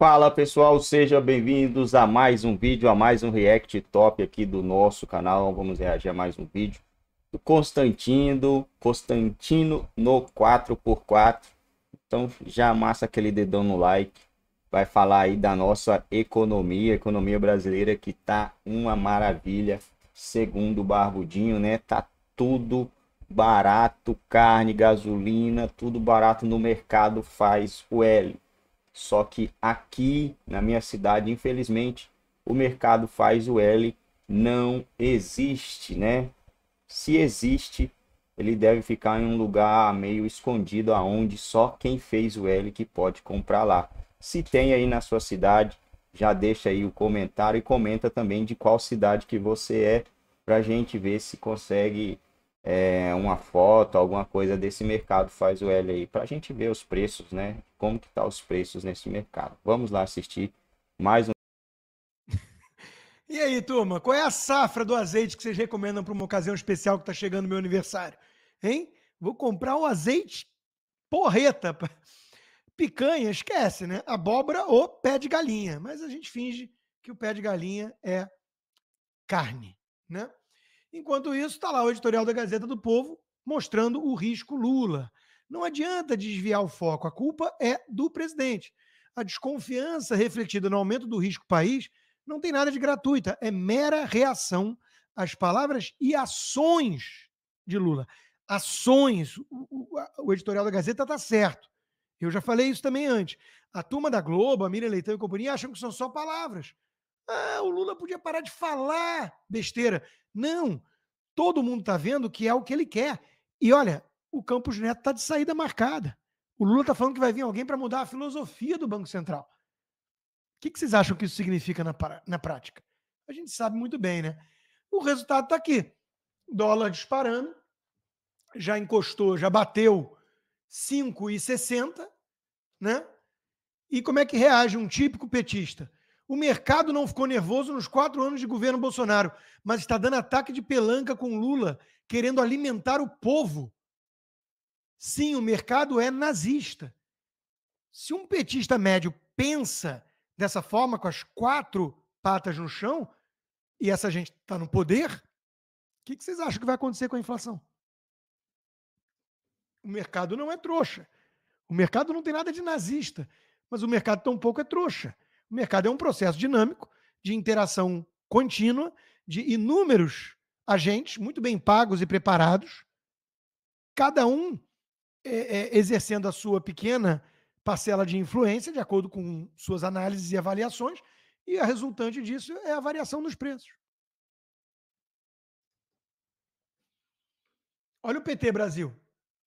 Fala pessoal, sejam bem-vindos a mais um vídeo, a mais um react top aqui do nosso canal. Vamos reagir a mais um vídeo do Constantino, Constantino no 4x4. Então já amassa aquele dedão no like. Vai falar aí da nossa economia, economia brasileira que tá uma maravilha, segundo o Barbudinho, né? Tá tudo barato, carne, gasolina, tudo barato no mercado faz o L. Só que aqui na minha cidade, infelizmente, o mercado faz o L não existe, né? Se existe, ele deve ficar em um lugar meio escondido aonde só quem fez o L que pode comprar lá. Se tem aí na sua cidade, já deixa aí o comentário e comenta também de qual cidade que você é para a gente ver se consegue é, uma foto, alguma coisa desse mercado, faz o L aí, para a gente ver os preços, né? Como que tá os preços nesse mercado. Vamos lá assistir mais um. E aí, turma, qual é a safra do azeite que vocês recomendam para uma ocasião especial que está chegando no meu aniversário? Hein? Vou comprar o um azeite porreta. Picanha, esquece, né? Abóbora ou pé de galinha. Mas a gente finge que o pé de galinha é carne, né? Enquanto isso, está lá o editorial da Gazeta do Povo mostrando o risco Lula. Não adianta desviar o foco, a culpa é do presidente. A desconfiança refletida no aumento do risco país não tem nada de gratuita, é mera reação às palavras e ações de Lula. Ações, o, o, o editorial da Gazeta está certo. Eu já falei isso também antes. A turma da Globo, a Miriam Leitão e companhia acham que são só palavras. Ah, o Lula podia parar de falar besteira. Não, todo mundo está vendo que é o que ele quer. E olha, o Campos Neto está de saída marcada. O Lula está falando que vai vir alguém para mudar a filosofia do Banco Central. O que, que vocês acham que isso significa na, na prática? A gente sabe muito bem, né? O resultado está aqui. Dólar disparando, já encostou, já bateu 5,60, né? E como é que reage um típico petista? O mercado não ficou nervoso nos quatro anos de governo Bolsonaro, mas está dando ataque de pelanca com Lula, querendo alimentar o povo. Sim, o mercado é nazista. Se um petista médio pensa dessa forma, com as quatro patas no chão, e essa gente está no poder, o que, que, vocês acham que vai acontecer com a inflação? O mercado não é trouxa. O mercado não tem nada de nazista, mas o mercado tampouco é trouxa. O mercado é um processo dinâmico de interação contínua de inúmeros agentes muito bem pagos e preparados, cada um é, é, exercendo a sua pequena parcela de influência de acordo com suas análises e avaliações, e a resultante disso é a variação nos preços. Olha o PT Brasil.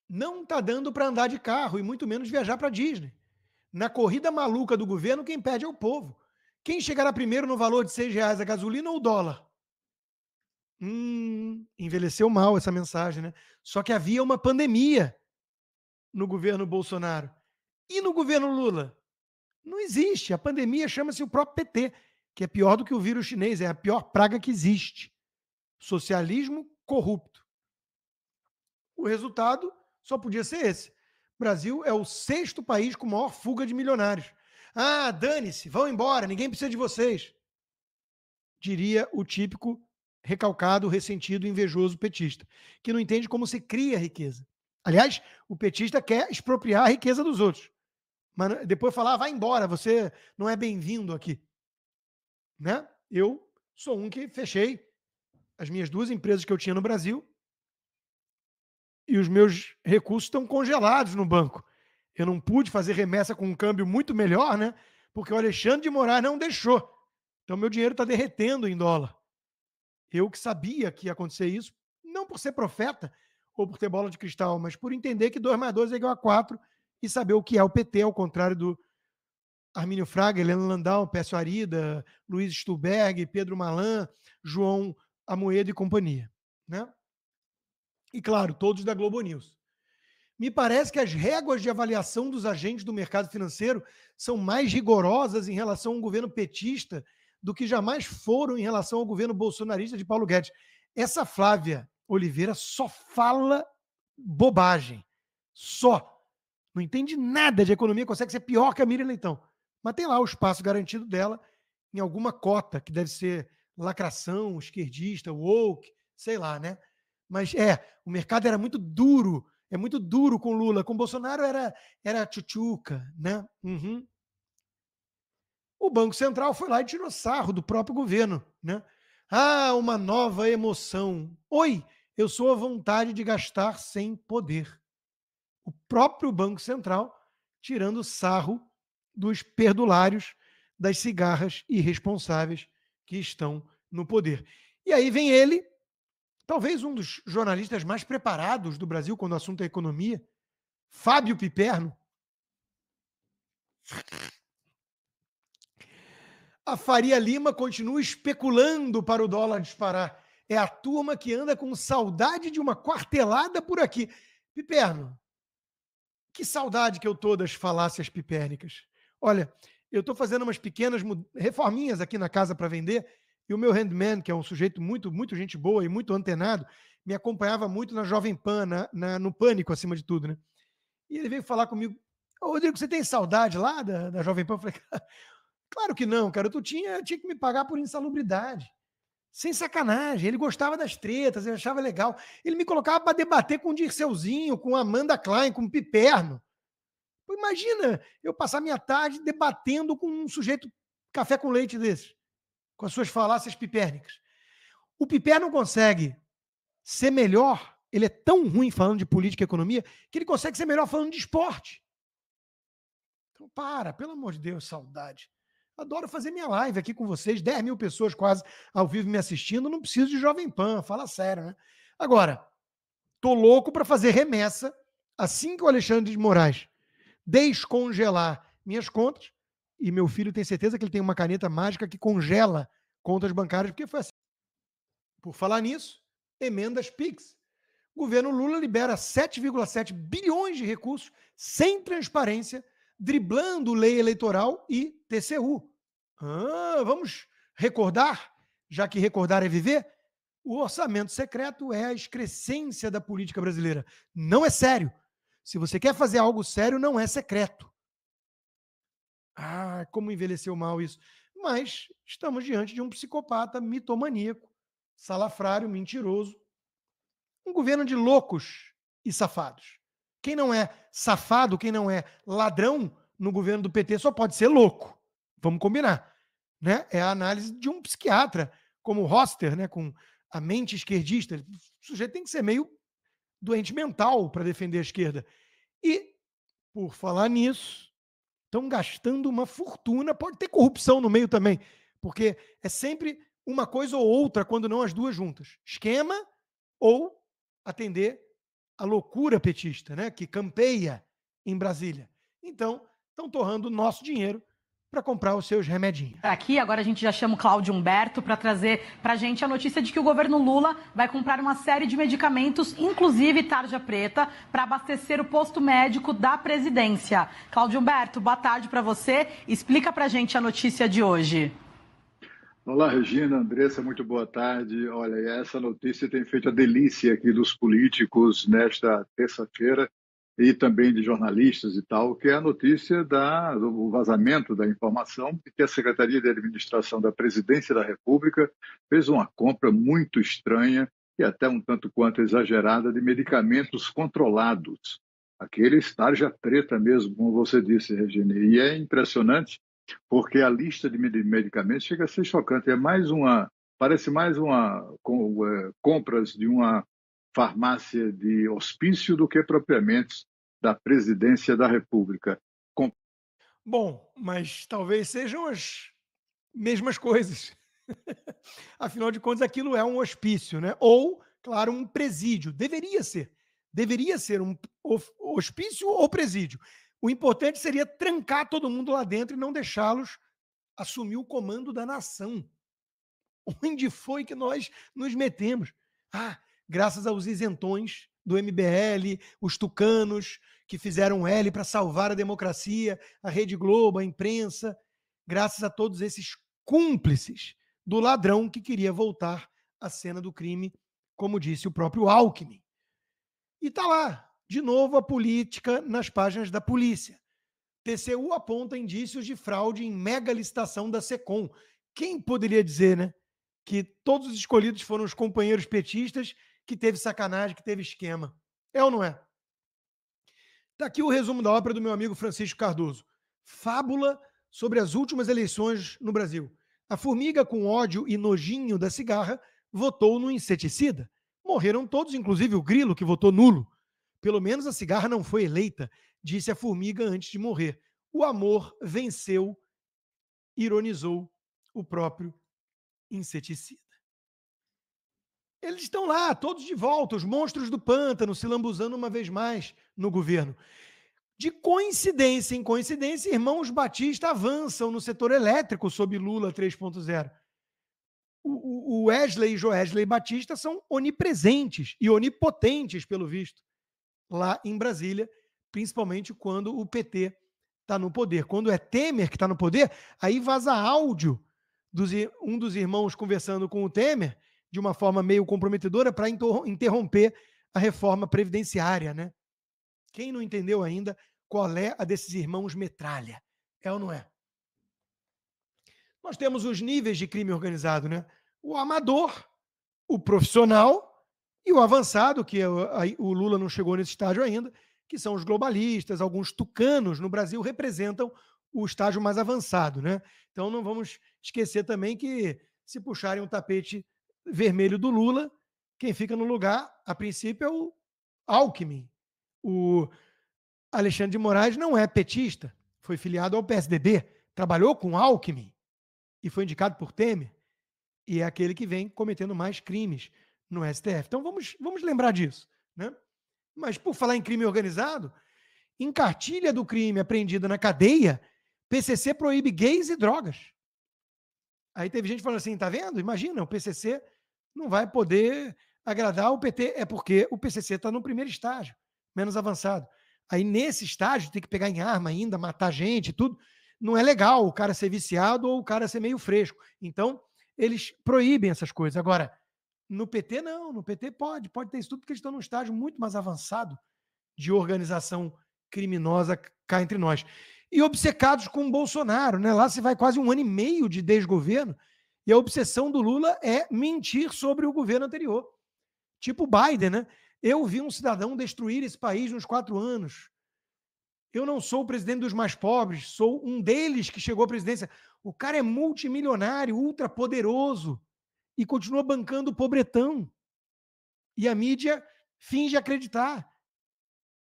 Não está dando para andar de carro e muito menos viajar para Disney. Na corrida maluca do governo, quem perde é o povo. Quem chegará primeiro no valor de seis reais a gasolina ou o dólar? Hum, envelheceu mal essa mensagem, né? Só que havia uma pandemia no governo Bolsonaro. E no governo Lula? Não existe. A pandemia chama-se o próprio PT, que é pior do que o vírus chinês, é a pior praga que existe. Socialismo corrupto. O resultado só podia ser esse. Brasil é o sexto país com maior fuga de milionários. Ah, dane-se, vão embora, ninguém precisa de vocês. Diria o típico recalcado, ressentido, invejoso petista, que não entende como se cria riqueza. Aliás, o petista quer expropriar a riqueza dos outros. Mas depois falar, ah, vai embora, você não é bem-vindo aqui. Né? Eu sou um que fechei as minhas duas empresas que eu tinha no Brasil e os meus recursos estão congelados no banco. Eu não pude fazer remessa com um câmbio muito melhor, né? Porque o Alexandre de Moraes não deixou. Então meu dinheiro está derretendo em dólar. Eu que sabia que ia acontecer isso, não por ser profeta ou por ter bola de cristal, mas por entender que 2 mais 2 é igual a 4 e saber o que é o PT, ao contrário do Armínio Fraga, Helena Landau, Pécio Arida, Luiz Stuberg, Pedro Malan, João Amoedo e companhia. Né? E claro, todos da Globo News. Me parece que as réguas de avaliação dos agentes do mercado financeiro são mais rigorosas em relação ao governo petista do que jamais foram em relação ao governo bolsonarista de Paulo Guedes. Essa Flávia Oliveira só fala bobagem. Só. Não entende nada de economia, consegue ser pior que a Miriam Leitão. Mas tem lá o espaço garantido dela em alguma cota, que deve ser lacração, esquerdista, woke, sei lá, né? Mas é, o mercado era muito duro, é muito duro com Lula. Com Bolsonaro era, era tchutchuca, né? Uhum. O Banco Central foi lá e tirou sarro do próprio governo, né? Ah, uma nova emoção. Oi, eu sou a vontade de gastar sem poder. O próprio Banco Central tirando sarro dos perdulários das cigarras irresponsáveis que estão no poder. E aí vem ele talvez um dos jornalistas mais preparados do Brasil quando o assunto é economia, Fábio Piperno. A Faria Lima continua especulando para o dólar disparar. É a turma que anda com saudade de uma quartelada por aqui. Piperno, que saudade que eu tô das falácias pipérnicas. Olha, eu estou fazendo umas pequenas reforminhas aqui na casa para vender e o meu handman, que é um sujeito muito, muito gente boa e muito antenado, me acompanhava muito na Jovem Pan, na, na no Pânico, acima de tudo, né? E ele veio falar comigo, ô Rodrigo, você tem saudade lá da, da Jovem Pan? Eu falei, claro que não, cara, tu tinha, tinha que me pagar por insalubridade. Sem sacanagem, ele gostava das tretas, ele achava legal. Ele me colocava para debater com o Dirceuzinho, com Amanda Klein, com o Piperno. imagina eu passar minha tarde debatendo com um sujeito café com leite desses com as suas falácias pipérnicas. O Piper não consegue ser melhor, ele é tão ruim falando de política e economia, que ele consegue ser melhor falando de esporte. Então, para, pelo amor de Deus, saudade. Adoro fazer minha live aqui com vocês, 10 mil pessoas quase ao vivo me assistindo, não preciso de Jovem Pan, fala sério, né? Agora, tô louco para fazer remessa assim que o Alexandre de Moraes descongelar minhas contas, e meu filho tem certeza que ele tem uma caneta mágica que congela contas bancárias, porque foi assim. Por falar nisso, emendas PIX. O governo Lula libera 7,7 bilhões de recursos sem transparência, driblando lei eleitoral e TCU. Ah, vamos recordar, já que recordar é viver, o orçamento secreto é a excrescência da política brasileira. Não é sério. Se você quer fazer algo sério, não é secreto. Ah, como envelheceu mal isso. Mas estamos diante de um psicopata mitomaníaco, salafrário, mentiroso. Um governo de loucos e safados. Quem não é safado, quem não é ladrão no governo do PT só pode ser louco. Vamos combinar. Né? É a análise de um psiquiatra, como o Roster, né? com a mente esquerdista. O sujeito tem que ser meio doente mental para defender a esquerda. E, por falar nisso, estão gastando uma fortuna. Pode ter corrupção no meio também, porque é sempre uma coisa ou outra, quando não as duas juntas. Esquema ou atender a loucura petista, né? Que campeia em Brasília. Então, estão torrando o nosso dinheiro para comprar os seus remedinhos. Aqui, agora a gente já chama o Cláudio Humberto para trazer para a gente a notícia de que o governo Lula vai comprar uma série de medicamentos, inclusive tarja preta, para abastecer o posto médico da presidência. Cláudio Humberto, boa tarde para você. Explica para a gente a notícia de hoje. Olá, Regina, Andressa, muito boa tarde. Olha, essa notícia tem feito a delícia aqui dos políticos nesta terça-feira e também de jornalistas e tal, que é a notícia da, do vazamento da informação de que a Secretaria de Administração da Presidência da República fez uma compra muito estranha e até um tanto quanto exagerada de medicamentos controlados. Aquele tarja preta mesmo, como você disse, Regina. E é impressionante, porque a lista de medicamentos chega a ser chocante. É mais uma, parece mais uma com, é, compras de uma farmácia de hospício do que propriamente da presidência da República. Com... Bom, mas talvez sejam as mesmas coisas. Afinal de contas, aquilo é um hospício, né? Ou, claro, um presídio. Deveria ser. Deveria ser um hospício ou presídio. O importante seria trancar todo mundo lá dentro e não deixá-los assumir o comando da nação. Onde foi que nós nos metemos? Ah, graças aos isentões do MBL, os tucanos que fizeram L para salvar a democracia, a Rede Globo, a imprensa, graças a todos esses cúmplices do ladrão que queria voltar à cena do crime, como disse o próprio Alckmin. E tá lá, de novo a política nas páginas da polícia. TCU aponta indícios de fraude em mega licitação da Secom. Quem poderia dizer, né, que todos os escolhidos foram os companheiros petistas que teve sacanagem, que teve esquema. É ou não é? Tá aqui o resumo da obra do meu amigo Francisco Cardoso. Fábula sobre as últimas eleições no Brasil. A formiga, com ódio e nojinho da cigarra, votou no inseticida. Morreram todos, inclusive o grilo, que votou nulo. Pelo menos a cigarra não foi eleita, disse a formiga antes de morrer. O amor venceu, ironizou o próprio inseticida. Eles estão lá, todos de volta, os monstros do pântano se lambuzando uma vez mais no governo. De coincidência em coincidência, irmãos Batista avançam no setor elétrico sob Lula 3.0. O Wesley e Joesley Batista são onipresentes e onipotentes, pelo visto, lá em Brasília, principalmente quando o PT está no poder. Quando é Temer que está no poder, aí vaza áudio de um dos irmãos conversando com o Temer de uma forma meio comprometedora para interromper a reforma previdenciária, né? Quem não entendeu ainda qual é a desses irmãos metralha? É ou não é? Nós temos os níveis de crime organizado, né? O amador, o profissional e o avançado, que é o Lula não chegou nesse estágio ainda, que são os globalistas, alguns tucanos no Brasil representam o estágio mais avançado, né? Então não vamos esquecer também que se puxarem o tapete vermelho do Lula. Quem fica no lugar, a princípio, é o Alckmin. O Alexandre de Moraes não é petista, foi filiado ao PSDB, trabalhou com Alckmin e foi indicado por Temer. E é aquele que vem cometendo mais crimes no STF. Então vamos, vamos lembrar disso. Né? Mas por falar em crime organizado, em cartilha do crime apreendida na cadeia, PCC proíbe gays e drogas. Aí teve gente falando assim: tá vendo? Imagina, o PCC não vai poder agradar o PT. É porque o PCC está no primeiro estágio, menos avançado. Aí nesse estágio tem que pegar em arma ainda, matar gente, tudo. Não é legal o cara ser viciado ou o cara ser meio fresco. Então, eles proíbem essas coisas. Agora, no PT, não. No PT pode, pode ter isso tudo, porque eles estão num estágio muito mais avançado de organização criminosa cá entre nós e obcecados com o Bolsonaro. Né? Lá se vai quase um ano e meio de desgoverno, e a obsessão do Lula é mentir sobre o governo anterior. Tipo Biden, né? Eu vi um cidadão destruir esse país nos quatro anos. Eu não sou o presidente dos mais pobres, sou um deles que chegou à presidência. O cara é multimilionário, ultrapoderoso e continua bancando o pobretão. E a mídia finge acreditar.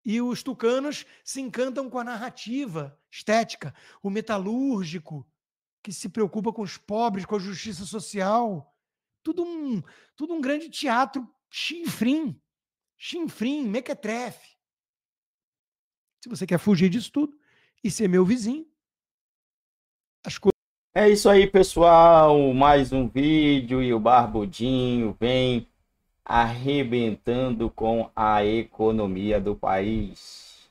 E os tucanos se encantam com a narrativa estética, o metalúrgico, que se preocupa com os pobres, com a justiça social. Tudo um, tudo um grande teatro chinfrim, chinfrim, mequetrefe. Se você quer fugir disso tudo e ser meu vizinho, as coisas. É isso aí, pessoal. Mais um vídeo e o Barbudinho vem arrebentando com a economia do país.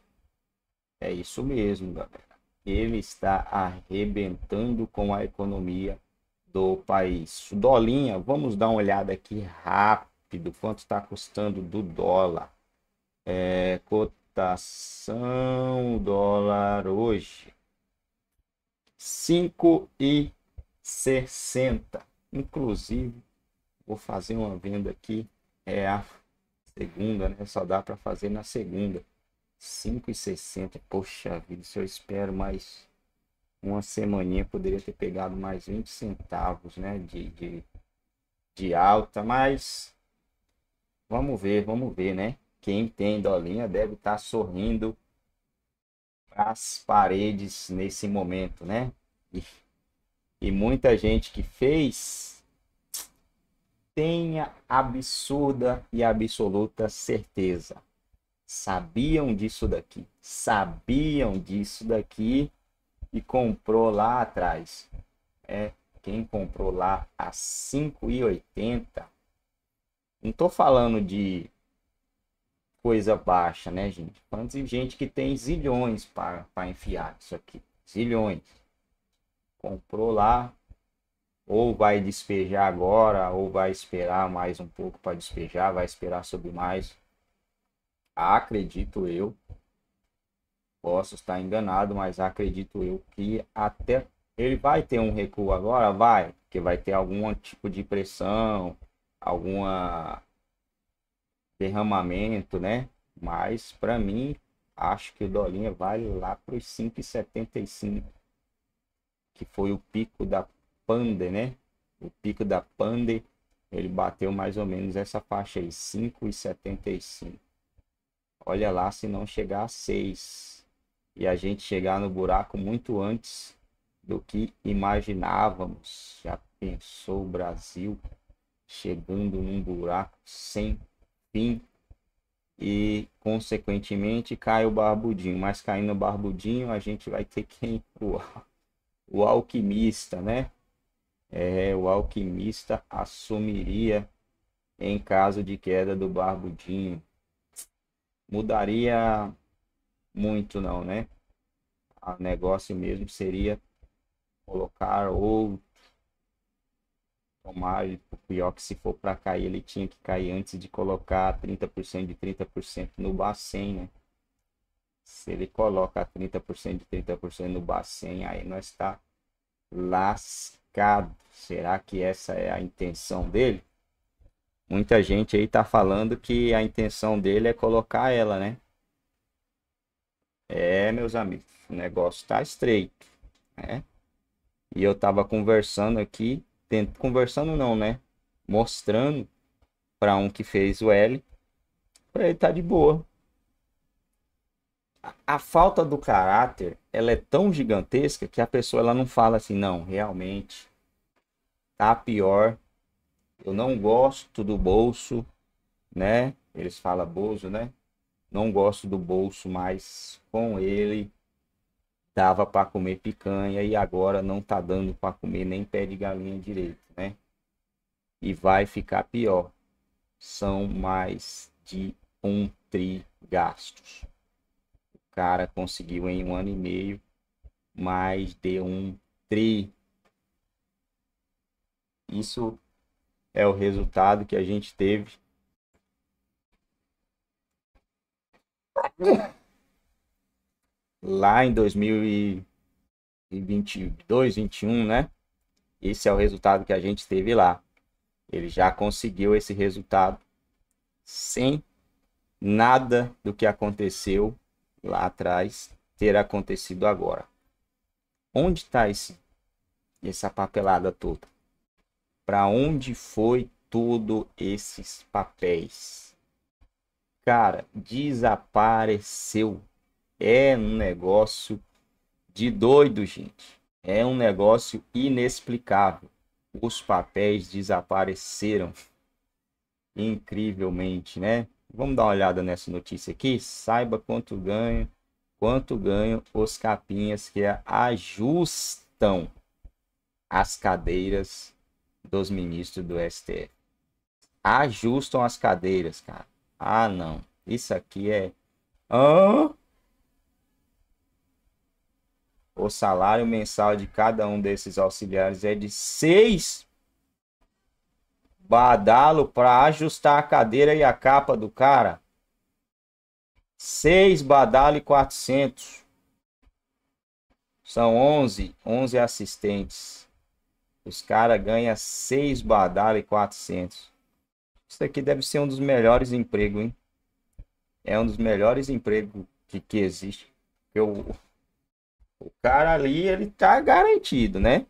É isso mesmo, galera. Ele está arrebentando com a economia do país. Dolinha, vamos dar uma olhada aqui rápido. Quanto está custando do dólar? É, cotação dólar hoje. 5,60. Inclusive, vou fazer uma venda aqui é a segunda, né? Só dá para fazer na segunda. 5,60. Poxa vida, se eu espero mais uma semaninha, poderia ter pegado mais 20 centavos, né? De, de, de alta, mas vamos ver, vamos ver, né? Quem tem dolinha deve estar tá sorrindo as paredes nesse momento, né? E, e muita gente que fez tenha absurda e absoluta certeza. Sabiam disso daqui, sabiam disso daqui e comprou lá atrás. É, quem comprou lá a 5,80. Não tô falando de coisa baixa, né, gente? Quantos de gente que tem zilhões para enfiar isso aqui. Zilhões. Comprou lá ou vai despejar agora, ou vai esperar mais um pouco para despejar, vai esperar subir mais. Acredito eu, posso estar enganado, mas acredito eu que até ele vai ter um recuo agora, vai, que vai ter algum tipo de pressão, alguma derramamento, né? Mas para mim, acho que o Dolinha vai lá para os 5,75, que foi o pico da Pande, né? O pico da Pande, ele bateu mais ou menos essa faixa aí, 5,75. Olha lá se não chegar a 6. E a gente chegar no buraco muito antes do que imaginávamos. Já pensou o Brasil chegando num buraco sem fim? e consequentemente cai o barbudinho. Mas caindo o barbudinho, a gente vai ter quem? O, o alquimista, né? é, o alquimista assumiria em caso de queda do barbudinho? Mudaria muito não, né? O negócio mesmo seria colocar ou Tomar o pior que se for para cair, ele tinha que cair antes de colocar 30% de 30% no bacen, né? Se ele coloca 30% de 30% no bacen, aí nós está lascado pecado. Será que essa é a intenção dele? Muita gente aí tá falando que a intenção dele é colocar ela, né? É, meus amigos, o negócio tá estreito, né? E eu tava conversando aqui, tento, conversando não, né? Mostrando para um que fez o L, para ele tá de boa a falta do caráter, ela é tão gigantesca que a pessoa ela não fala assim, não, realmente tá pior. Eu não gosto do bolso, né? Eles falam bozo né? Não gosto do bolso, mas com ele dava para comer picanha e agora não tá dando para comer nem pé de galinha direito, né? E vai ficar pior. São mais de um tri gastos cara conseguiu em um ano e meio mais de um tri. Isso é o resultado que a gente teve. Lá em 2022, 21, né? Esse é o resultado que a gente teve lá. Ele já conseguiu esse resultado sem nada do que aconteceu lá atrás ter acontecido agora. Onde está essa papelada toda? Para onde foi todos esses papéis? Cara, desapareceu. É um negócio de doido, gente. É um negócio inexplicável. Os papéis desapareceram incrivelmente, né? Vamos dar uma olhada nessa notícia aqui. Saiba quanto ganho, quanto ganho os capinhas que ajustam as cadeiras dos ministros do STF. Ajustam as cadeiras, cara. Ah, não. Isso aqui é. O salário mensal de cada um desses auxiliares é de seis badalo para ajustar a cadeira e a capa do cara. 6 badalo e 400. São 11, 11 assistentes. Os caras ganham 6 badalo e 400. Isso aqui deve ser um dos melhores empregos, hein? É um dos melhores empregos que, que existe. Eu, o cara ali, ele tá garantido, né?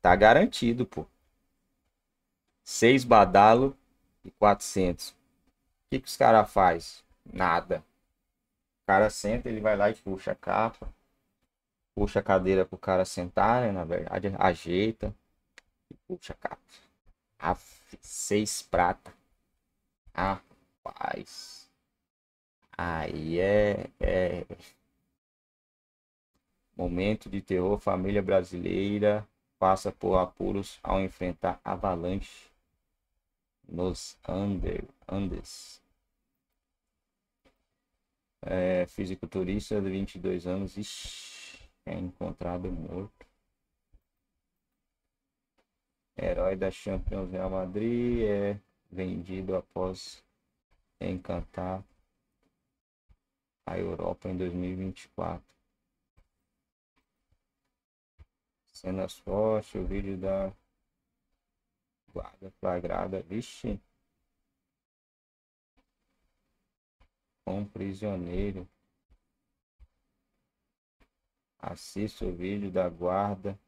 Tá garantido, pô. 6 badalo e 400. O que, que os caras faz? Nada. O cara senta, ele vai lá e puxa a capa. Puxa a cadeira pro cara sentar, né? Na verdade, ajeita. E puxa a capa. Aff, seis prata. Rapaz. Aí é, é. Momento de terror, família brasileira passa por apuros ao enfrentar avalanche nos Andes. É, fisiculturista de 22 anos, Ixi, é encontrado morto. Herói da Champions Real Madrid é vendido após encantar a Europa em 2024. Cenas fortes, o vídeo da flagra, flagrada, vixe. Com um prisioneiro. Assista o vídeo da guarda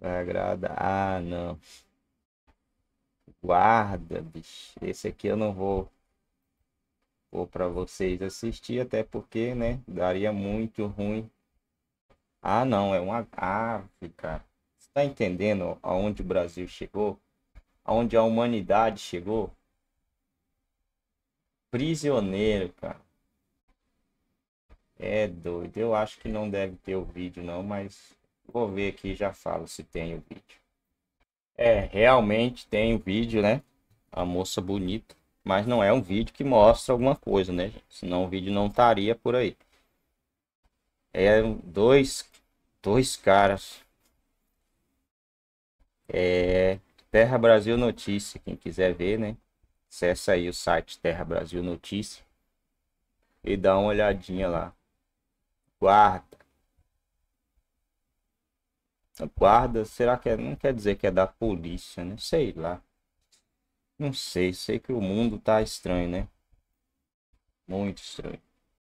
flagrada. Ah, não. Guarda, bicho. Esse aqui eu não vou vou para vocês assistir, até porque, né, daria muito ruim. Ah, não, é uma ah, cara está entendendo aonde o Brasil chegou? Aonde a humanidade chegou? Prisioneiro, cara. É doido. Eu acho que não deve ter o vídeo, não, mas vou ver aqui e já falo se tem o vídeo. É, realmente tem o vídeo, né? A moça bonita. Mas não é um vídeo que mostra alguma coisa, né? Senão o vídeo não estaria por aí. É dois, dois caras é Terra Brasil Notícia, quem quiser ver, né? Acessa aí o site Terra Brasil Notícia e dá uma olhadinha lá. Guarda. Guarda, será que é? Não quer dizer que é da polícia, né? Sei lá. Não sei, sei que o mundo tá estranho, né? Muito estranho.